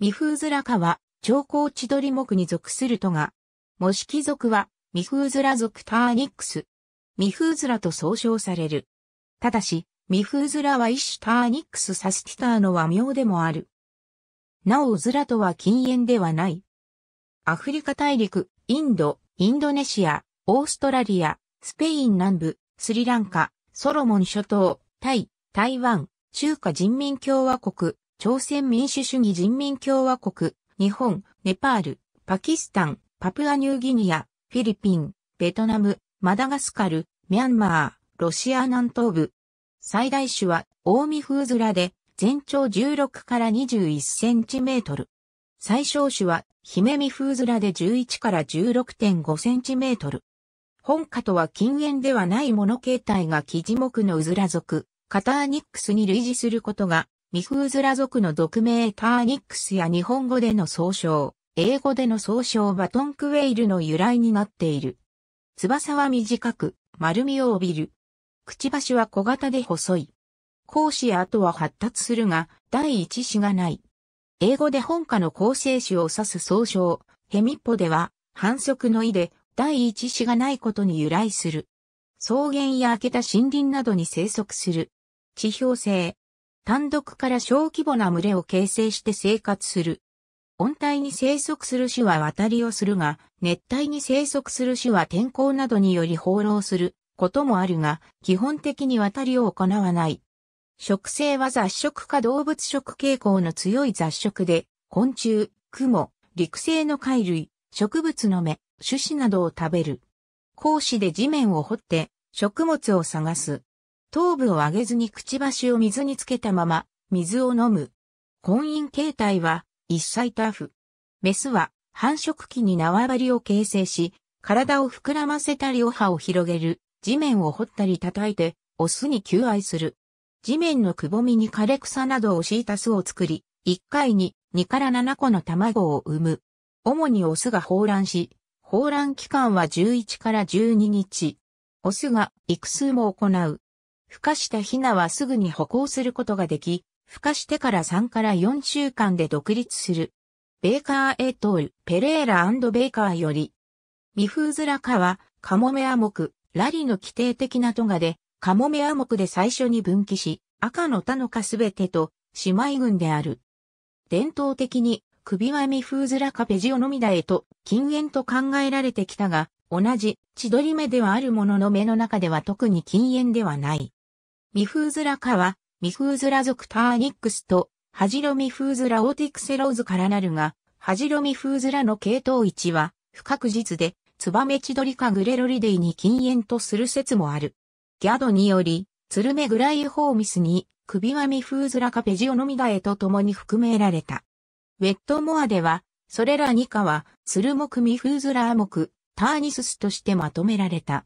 ミフ面ズラ科は、長高千鳥木に属するとが、模式族は、ミフ面ズラ族ターニックス。ミフ面ズラと総称される。ただし、ミフ面ズラは一種ターニックスサスティターの和名でもある。なおズラとは禁煙ではない。アフリカ大陸、インド、インドネシア、オーストラリア、スペイン南部、スリランカ、ソロモン諸島、タイ、台湾、中華人民共和国、朝鮮民主主義人民共和国、日本、ネパール、パキスタン、パプアニューギニア、フィリピン、ベトナム、マダガスカル、ミャンマー、ロシア南東部。最大種は、大見風面で、全長16から21センチメートル。最小種は、姫見風面で11から16.5センチメートル。本家とは禁煙ではないモノ形態が基地木のうずら属、カターニックスに類似することがミフーズラ族の独名ターニックスや日本語での総称、英語での総称バトンクウェイルの由来になっている。翼は短く、丸みを帯びる。くちばしは小型で細い。講師や後は発達するが、第一子がない。英語で本家の構成種を指す総称、ヘミッポでは、反則の意で、第一子がないことに由来する。草原や明けた森林などに生息する。地表性、単独から小規模な群れを形成して生活する。温帯に生息する種は渡りをするが、熱帯に生息する種は天候などにより放浪することもあるが、基本的に渡りを行わない。食性は雑食か動物食傾向の強い雑食で、昆虫、蜘蛛、陸生の貝類、植物の芽、種子などを食べる。講師で地面を掘って、食物を探す。頭部を上げずにくちばしを水につけたまま、水を飲む。婚姻形態は、一切タフ。メスは、繁殖期に縄張りを形成し、体を膨らませたりお歯を広げる、地面を掘ったり叩いて、オスに求愛する。地面のくぼみに枯れ草などを敷いた巣を作り、1回に2から7個の卵を産む。主にオスが放卵し、放卵期間は11から12日。オスが幾数も行う。孵化したヒナはすぐに歩行することができ、孵化してから3から4週間で独立する。ベーカー・エトール、ペレーラベーカーより、ミフーズラ科は、カモメア目、ラリの規定的なトガで、カモメア目で最初に分岐し、赤の他の科すべてと、姉妹群である。伝統的に、首はミフーズラカペジオノミダエと、禁煙と考えられてきたが、同じ、千鳥目ではあるものの目の中では特に禁煙ではない。ミフーズラ科は、ミフーズラ属ターニックスと、ハジロミフーズラオーティクセローズからなるが、ハジロミフーズラの系統位置は、不確実で、ツバメチドリカグレロリデイに禁煙とする説もある。ギャドにより、ツルメグライホーミスに、首輪ミフーズラカペジオノミダエと共に含められた。ウェットモアでは、それら2科は、ツルモクミフーズラアモク、ターニススとしてまとめられた。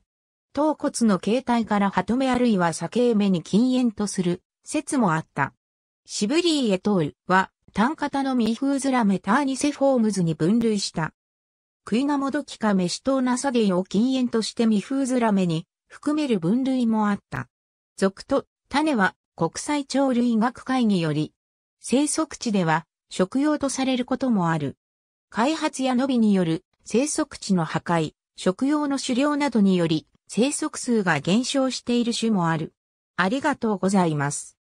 頭骨の形態からハトメあるいは酒エメに禁煙とする説もあった。シブリーエトールは単型のミーフーズラメターニセフォームズに分類した。クイナモドキカメシトーナサゲイを禁煙としてミフーズラメに含める分類もあった。属と種は国際鳥類学会により、生息地では食用とされることもある。開発や伸びによる生息地の破壊、食用の狩猟などにより生息数が減少している種もある。ありがとうございます。